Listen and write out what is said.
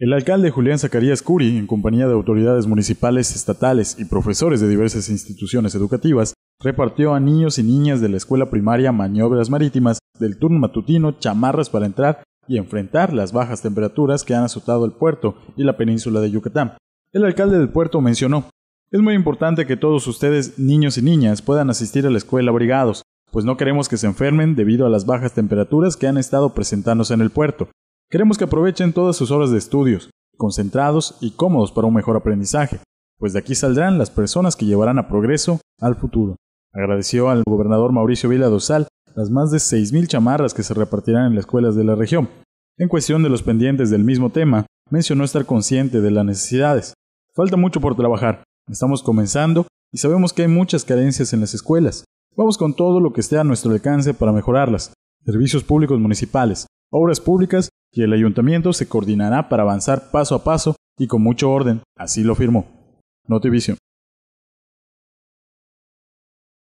El alcalde Julián Zacarías Curi, en compañía de autoridades municipales, estatales y profesores de diversas instituciones educativas, repartió a niños y niñas de la escuela primaria maniobras marítimas del turno matutino, chamarras para entrar y enfrentar las bajas temperaturas que han azotado el puerto y la península de Yucatán. El alcalde del puerto mencionó, es muy importante que todos ustedes, niños y niñas, puedan asistir a la escuela abrigados, pues no queremos que se enfermen debido a las bajas temperaturas que han estado presentándose en el puerto. Queremos que aprovechen todas sus horas de estudios, concentrados y cómodos para un mejor aprendizaje, pues de aquí saldrán las personas que llevarán a progreso al futuro. Agradeció al gobernador Mauricio Vila Dosal las más de 6.000 chamarras que se repartirán en las escuelas de la región. En cuestión de los pendientes del mismo tema, mencionó estar consciente de las necesidades. Falta mucho por trabajar, estamos comenzando y sabemos que hay muchas carencias en las escuelas. Vamos con todo lo que esté a nuestro alcance para mejorarlas. Servicios públicos municipales, Obras Públicas y el Ayuntamiento se coordinará para avanzar paso a paso y con mucho orden, así lo firmó. Notivision.